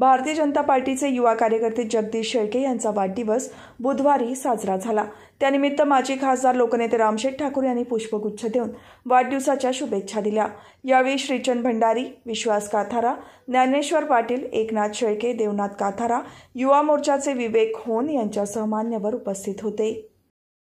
भारतीय जनता पार्टीचे युवा कार्यकर्ते जगदीश शेळके यांचा वाढदिवस बुधवारी साजरा झाला त्यानिमित्त माजी खासदार लोकनेते रामशेठ ठाकूर यांनी पुष्पगुच्छ देऊन वाढदिवसाच्या शुभेच्छा दिल्या यावेळी श्रीचंद भंडारी विश्वास काथारा ज्ञानेश्वर पाटील एकनाथ शेळके देवनाथ काथारा युवा मोर्चाचे विवेक होन यांच्या सहमान्यवर उपस्थित होते